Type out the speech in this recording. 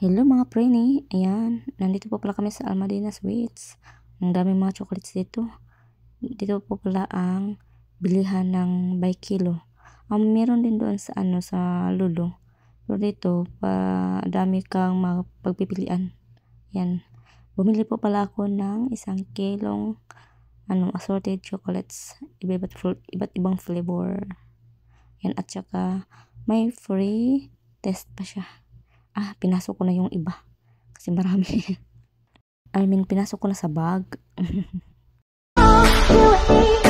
Hello mga preni, ayan, nandito po pala kami sa Almadina Sweets. Ang dami mga chocolates dito. Dito po pala ang bilihan ng by kilo. Ang um, meron din doon sa ano sa Lulo. Pero dito, pa dami kang mapagpipilian. Yan. Bumili po pala ako ng isang kilong ano, assorted chocolates. ibat iba't ibang flavor. Yan at saka may free test pa siya ah, pinasok ko na yung iba. Kasi marami. I mean, pinasok ko na sa bag.